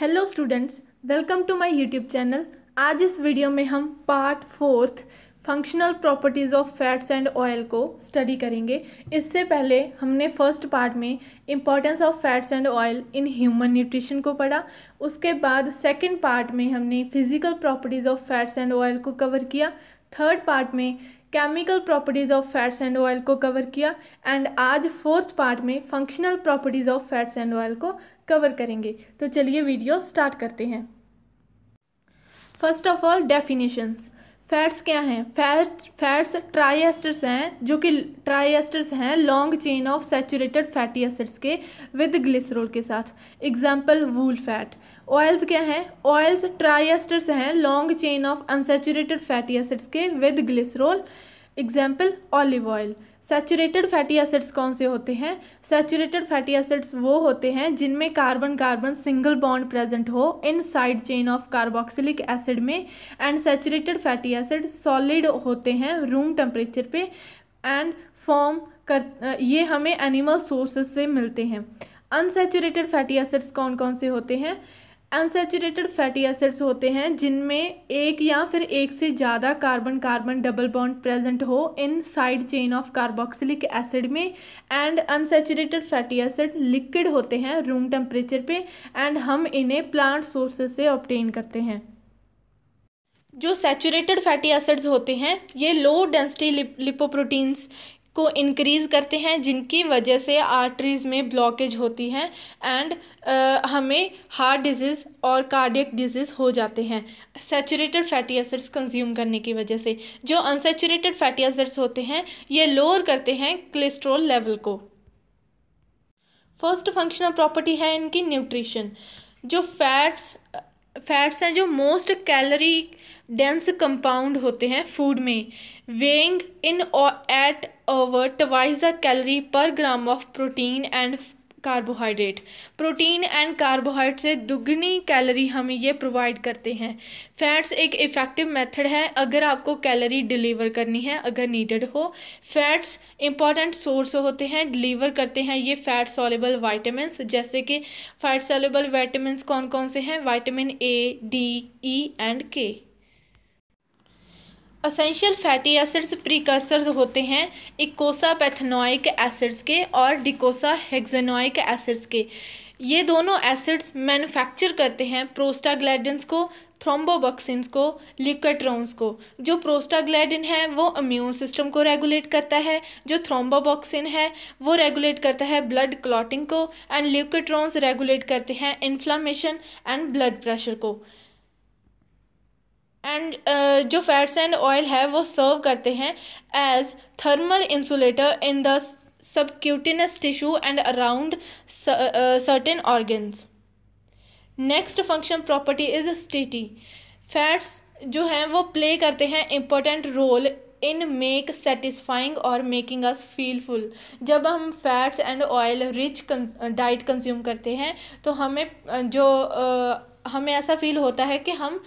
Hello students welcome to my YouTube channel आज इस video में हम part fourth functional properties of fats and oil को study करेंगे इससे पहले हमने फर्स्ट पार्ट में importance of fats and oil in human nutrition को पढ़ा उसके बाद सेकेंड पार्ट में हमने physical properties of fats and oil को कवर किया थर्ड पार्ट में chemical properties of fats and oil को कवर किया एंड आज फोर्थ पार्ट में functional properties of fats and oil को कवर करेंगे तो चलिए वीडियो स्टार्ट करते हैं first of all definitions fats क्या हैं फैट फैट्स ट्राइएस्टर्स हैं जो कि ट्राइएस्टर्स हैं long chain of saturated fatty acids के विद ग्लिसरोल के साथ एग्जांपल वूल फैट ऑयल्स क्या हैं ऑयल्स ट्राइएस्टर्स हैं long chain of unsaturated fatty acids के with glycerol example olive oil saturated fatty acids कौन से होते हैं सैचुरेटेड फैटी एसिड्स वो होते हैं जिनमें carbon carbon single bond present हो in side chain of carboxylic acid में and saturated fatty acid solid होते हैं रूम टेम्परेचर पे एंड फॉर्म कर ये हमें एनिमल सोर्सेस से मिलते हैं अनसेचुरेटेड फैटी एसिड्स कौन कौन से होते हैं अनसेचुरेटेड फैटी एसिड्स होते हैं जिनमें एक या फिर एक से ज़्यादा carbon carbon double bond present हो in side chain of carboxylic acid में and unsaturated fatty acid liquid होते हैं रूम टेम्परेचर पे एंड हम इन्हें प्लांट सोर्सेज से ऑप्टेन करते हैं जो सैचुरेटेड फैटी एसिड्स होते हैं ये लो डेंसिटी लिपोप्रोटीन्स को इनक्रीज़ करते हैं जिनकी वजह से आर्टरीज़ में ब्लॉकेज होती है एंड हमें हार्ट डिजीज़ और कार्डियक डिजीज़ हो जाते हैं सेचूरेटेड फैटी एसिड्स कंज्यूम करने की वजह से जो अनसेचूरेटेड फैटी एसिड्स होते हैं ये लोअर करते हैं कोलेस्ट्रॉल लेवल को फर्स्ट फंक्शनल प्रॉपर्टी है इनकी न्यूट्रिशन जो फैट्स फैट्स हैं जो मोस्ट कैलोरी डेंस कंपाउंड होते हैं फूड में वेइंग इन और at over twice the calorie per gram of protein and carbohydrate protein and carbohydrate से दुगनी कैलोरी हमें ये प्रोवाइड करते हैं फैट्स एक इफ़ेक्टिव मेथड है अगर आपको कैलोरी डिलीवर करनी है अगर नीडेड हो फैट्स इंपॉर्टेंट सोर्स होते हैं डिलीवर करते हैं ये फैट सॉलेबल वाइटामिन जैसे कि फैट सॉलेबल वाइटामिन कौन कौन से हैं vitamin A D E and K essential fatty acids precursors होते हैं इकोसा पैथनोइक एसिड्स के और डिकोसा हेक्जेनोइक एसिड्स के ये दोनों एसिड्स मैन्युफैक्चर करते हैं प्रोस्टाग्लैडिन्स को थ्रोम्बोबक्सिन्स को लिक्ट्रॉन्स को जो प्रोस्टाग्लैडिन है वो इम्यून सिस्टम को रेगुलेट करता है जो थ्रोम्बोबॉक्सिन है वो रेगुलेट करता है ब्लड क्लॉटिंग को एंड लिक्ट्रॉन्स रेगुलेट करते हैं इन्फ्लामेशन एंड ब्लड प्रेशर को एंड uh, जो फैट्स एंड ऑयल है वो सर्व करते हैं as thermal insulator in the subcutaneous tissue and around certain organs next function property is satiety fats जो हैं वो प्ले करते हैं important role in make satisfying और मेकिंग अस फील फुल जब हम fats and oil rich diet consume करते हैं तो हमें uh, जो uh, हमें ऐसा फ़ील होता है कि हम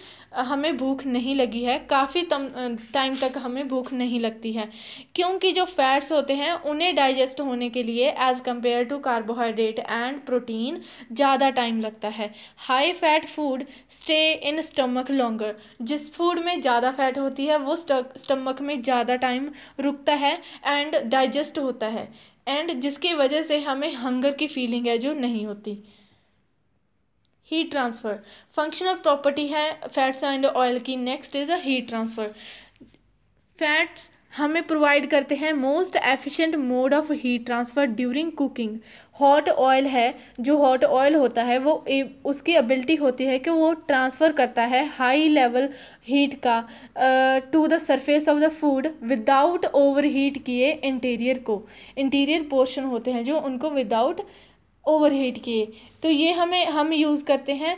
हमें भूख नहीं लगी है काफ़ी टाइम तक हमें भूख नहीं लगती है क्योंकि जो फैट्स होते हैं उन्हें डाइजेस्ट होने के लिए as compare to carbohydrate and protein ज़्यादा टाइम लगता है high fat food stay in stomach longer जिस फूड में ज़्यादा फैट होती है वो स्टमक में ज़्यादा टाइम रुकता है एंड डाइजेस्ट होता है एंड जिसकी वजह से हमें हंगर की फीलिंग है जो नहीं होती heat transfer function of property है फैट्स एंड ऑयल की next is a heat transfer fats हमें प्रोवाइड करते हैं most efficient mode of heat transfer during cooking hot oil है जो हॉट ऑयल होता है वो उसकी एबिलिटी होती है कि वो ट्रांसफ़र करता है हाई लेवल हीट का to the surface of the food without over heat किए इंटीरियर को इंटीरियर पोर्शन होते हैं जो उनको विदाउट ओवरहीट किए तो ये हमें हम यूज़ करते हैं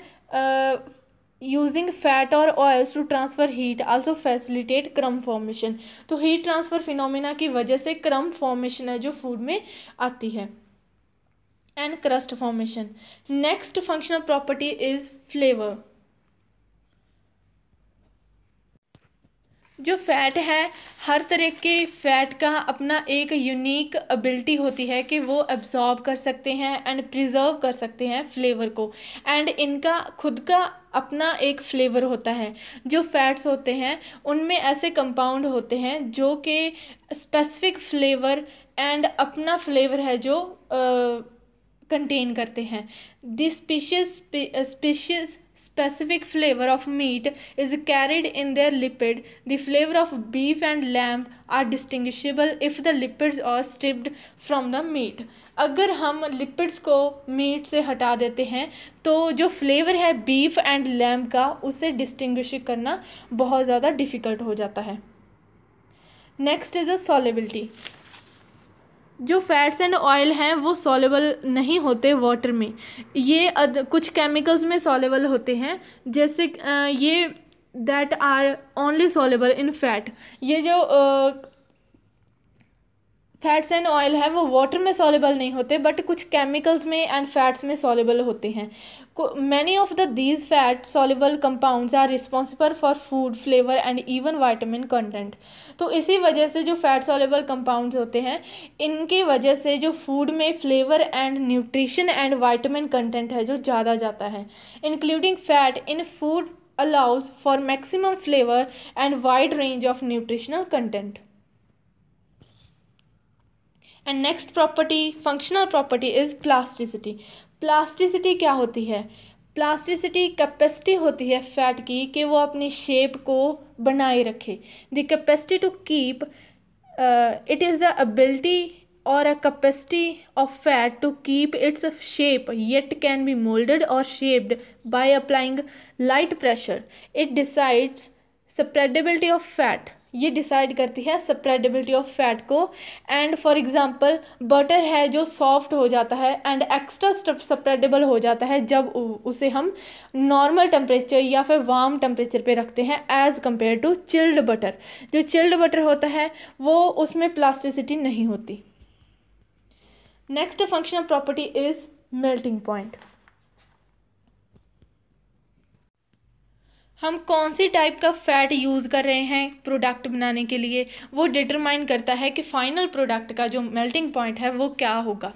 यूजिंग फैट और oils to transfer heat also facilitate crumb formation तो हीट ट्रांसफ़र फिनोमिना की वजह से क्रम फॉर्मेशन है जो फूड में आती है and crust formation next functional property is flavour जो फ़ैट है हर तरह के फ़ैट का अपना एक यूनिक एबिलिटी होती है कि वो एब्ज़ॉर्ब कर सकते हैं एंड प्रिजर्व कर सकते हैं फ्लेवर को एंड इनका खुद का अपना एक फ्लेवर होता है जो फैट्स होते हैं उनमें ऐसे कंपाउंड होते हैं जो कि स्पेसिफिक फ्लेवर एंड अपना फ्लेवर है जो कंटेन करते हैं this species species specific flavor of meat is carried in their lipid. The flavor of beef and lamb are distinguishable if the lipids are stripped from the meat. अगर हम lipids को meet से हटा देते हैं तो जो फ्लेवर है बीफ एंड लैम्ब का उसे डिस्टिंग्विश करना बहुत ज़्यादा डिफ़िकल्ट हो जाता है नेक्स्ट इज़ अ सॉलेबिलिटी जो फैट्स एंड ऑयल हैं वो सॉलेबल नहीं होते वाटर में ये अद, कुछ केमिकल्स में सॉलेबल होते हैं जैसे ये that are only soluble in fat ये जो फैट्स एंड ऑयल है वो वाटर में सॉलेबल नहीं होते बट कुछ केमिकल्स में एंड फैट्स में सॉलेबल होते हैं many of the these fat soluble compounds are responsible for food flavour and even vitamin content तो इसी वजह से जो फैट सॉलेबल कंपाउंड्स होते हैं इनकी वजह से जो फूड में flavour and nutrition and vitamin content है जो ज़्यादा जाता है including fat in food allows for maximum flavour and wide range of nutritional content and next property functional property is plasticity plasticity क्या होती है प्लास्टिसिटी कैपेसिटी होती है फैट की कि वो अपनी शेप को बनाए रखे the capacity to keep it is the ability और a capacity of fat to keep its shape yet can be moulded और shaped by applying light pressure it decides spreadability of fat ये डिसाइड करती है spreadability of fat को and for example butter है जो soft हो जाता है एंड एक्स्ट्रा स्प्रेडेबल हो जाता है जब उसे हम नॉर्मल टेम्परेचर या फिर वार्म टेम्परेचर पे रखते हैं as compare to chilled butter जो चिल्ड बटर होता है वो उसमें प्लास्टिसिटी नहीं होती next functional property is melting point हम कौन सी टाइप का फ़ैट यूज़ कर रहे हैं प्रोडक्ट बनाने के लिए वो डिटरमाइन करता है कि फ़ाइनल प्रोडक्ट का जो मेल्टिंग पॉइंट है वो क्या होगा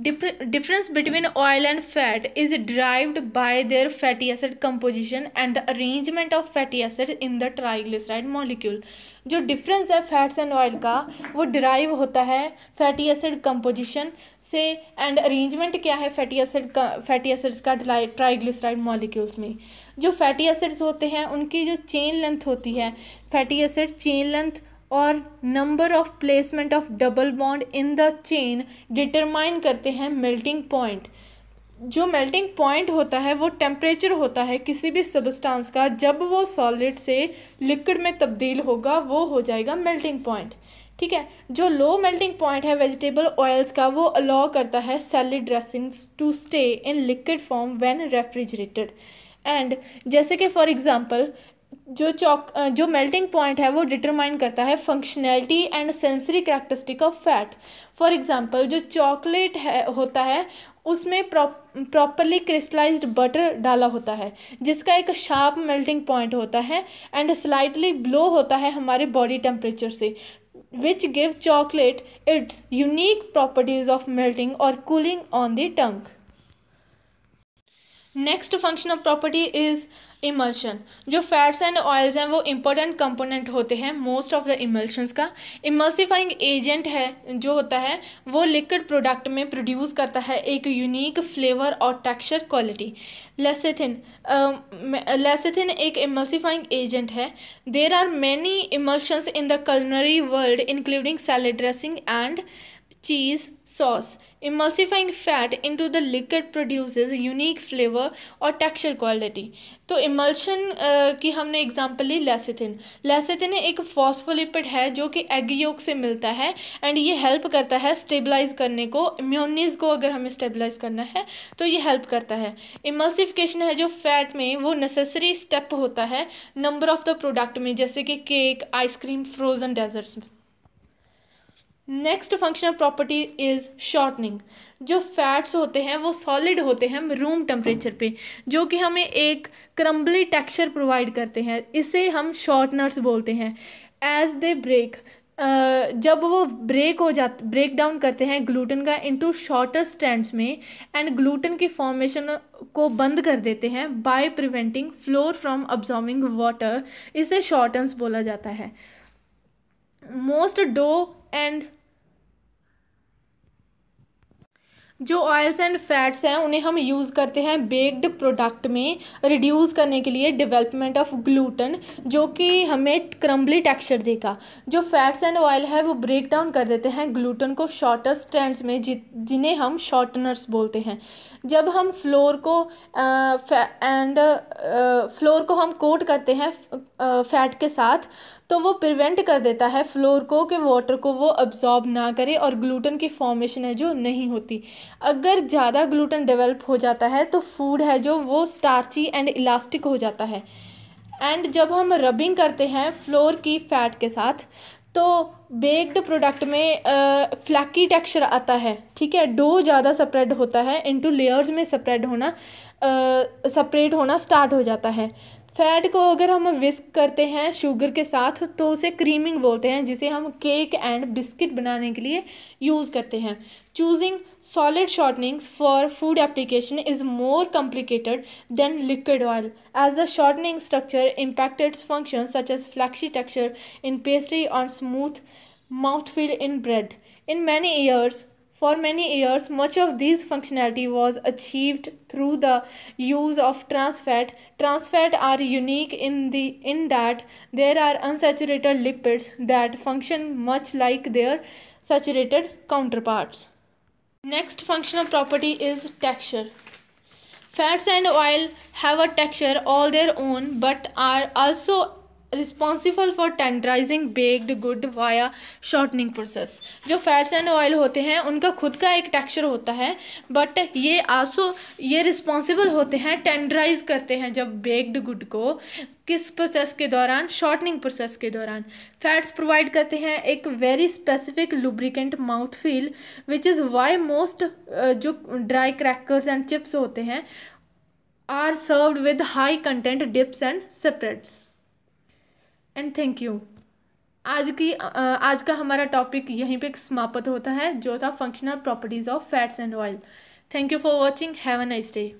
difference between oil and fat is derived by their fatty acid composition and the arrangement of fatty acid in the triglyceride molecule जो difference है fats and oil का वो derive होता है fatty acid composition से and arrangement क्या है fatty acid fatty acids का triglyceride molecules में जो fatty acids होते हैं उनकी जो chain length होती है fatty acid chain length और number of placement of double bond in the chain determine करते हैं मेल्टिंग पॉइंट जो मेल्टिंग पॉइंट होता है वो टेम्परेचर होता है किसी भी सब्सटेंस का जब वो सॉलिड से लिक्विड में तब्दील होगा वो हो जाएगा मेल्टिंग पॉइंट ठीक है जो लो मेल्टिंग पॉइंट है वेजिटेबल ऑयल्स का वो अलाउ करता है salad dressings to stay in liquid form when refrigerated and जैसे कि फॉर एग्जांपल जो चौक जो मेल्टिंग पॉइंट है वो डिटरमाइन करता है functionality and sensory characteristic of fat for example जो चॉकलेट है होता है उसमें प्रॉपरली क्रिस्टलाइज्ड बटर डाला होता है जिसका एक शार्प मेल्टिंग पॉइंट होता है एंड स्लाइटली ब्लो होता है हमारे बॉडी टेम्परेचर से which give chocolate its unique properties of melting और cooling on the tongue function of property is emulsion जो फैट्स एंड ऑयल्स हैं वो इम्पोर्टेंट कंपोनेंट होते हैं मोस्ट ऑफ द इमल्शंस का इमल्सिफाइंग एजेंट है जो होता है वो लिक्विड प्रोडक्ट में प्रोड्यूस करता है एक यूनिक फ्लेवर और टेक्सचर क्वालिटी लेसेथिन लेसेथिन एक इमल्सिफाइंग एजेंट है there are many emulsions in the culinary world including salad dressing and cheese sauce. Emulsifying fat into the liquid produces unique flavor or texture quality. तो emulsion uh, की हमने example ली lecithin lecithin एक phospholipid है जो कि egg yolk से मिलता है and ये help करता है stabilize करने को इम्यूनिज को अगर हमें stabilize करना है तो ये help करता है emulsification है जो fat में वो necessary step होता है number of the product में जैसे कि cake ice cream frozen desserts में next functional property is shortening जो फैट्स होते हैं वो सॉलिड होते हैं रूम टेम्परेचर पे जो कि हमें एक क्रम्बली टेक्सचर प्रोवाइड करते हैं इसे हम शॉर्टनर्स बोलते हैं एज दे ब्रेक जब वो ब्रेक हो जा ब्रेक डाउन करते हैं ग्लूटन का इनटू शॉर्टर स्टैंड्स में एंड ग्लूटन की फॉर्मेशन को बंद कर देते हैं by preventing flour from absorbing water इसे शॉर्टन्स बोला जाता है most dough and जो ऑयल्स एंड फैट्स हैं उन्हें हम यूज़ करते हैं बेक्ड प्रोडक्ट में रिड्यूस करने के लिए डेवलपमेंट ऑफ ग्लूटन जो कि हमें क्रम्बली टेक्सचर देगा जो फैट्स एंड ऑयल है वो ब्रेक डाउन कर देते हैं ग्लूटन को शॉर्टर स्ट्रैंड्स में जिन्हें हम शॉर्टनर्स बोलते हैं जब हम फ्लोर को एंड फ्लोर को हम कोट करते हैं फैट के साथ तो वो प्रिवेंट कर देता है फ्लोर को कि वाटर को वो अब्जॉर्ब ना करे और ग्लूटन की फॉर्मेशन है जो नहीं होती अगर ज़्यादा ग्लूटन डेवलप हो जाता है तो फूड है जो वो स्टार्ची एंड इलास्टिक हो जाता है एंड जब हम रबिंग करते हैं फ्लोर की फैट के साथ तो बेक्ड प्रोडक्ट में फ्लैकी टेक्सचर आता है ठीक है डो ज़्यादा स्प्रेड होता है इनटू लेयर्स में स्प्रेड होना सप्रेड होना स्टार्ट हो जाता है फैट को अगर हम विस्क करते हैं शुगर के साथ तो उसे क्रीमिंग बोलते हैं जिसे हम केक एंड बिस्किट बनाने के लिए यूज़ करते हैं choosing solid shortenings for food application is more complicated than liquid oil as the shortening structure impacted function such as flaky texture in pastry और smooth feel in bread in many years For many years, much of this functionality was achieved through the use of trans fat. Trans fat are unique in the in that there are unsaturated lipids that function much like their saturated counterparts. Next functional property is texture. Fats and oil have a texture all their own but are also responsible for tenderising baked good via shortening process जो fats and oil होते हैं उनका खुद का एक texture होता है but ये आल्सो ये रिस्पॉन्सिबल होते हैं टेंडराइज करते हैं जब बेक्ड गुड को किस प्रोसेस के दौरान शॉर्टनिंग प्रोसेस के दौरान फैट्स प्रोवाइड करते हैं एक very specific lubricant mouth feel which is why most जो ड्राई क्रैकर्स एंड चिप्स होते हैं are served with high content dips and separates and thank you आज की आज का हमारा टॉपिक यहीं पे समाप्त होता है जो था functional properties of fats and oil thank you for watching have a nice day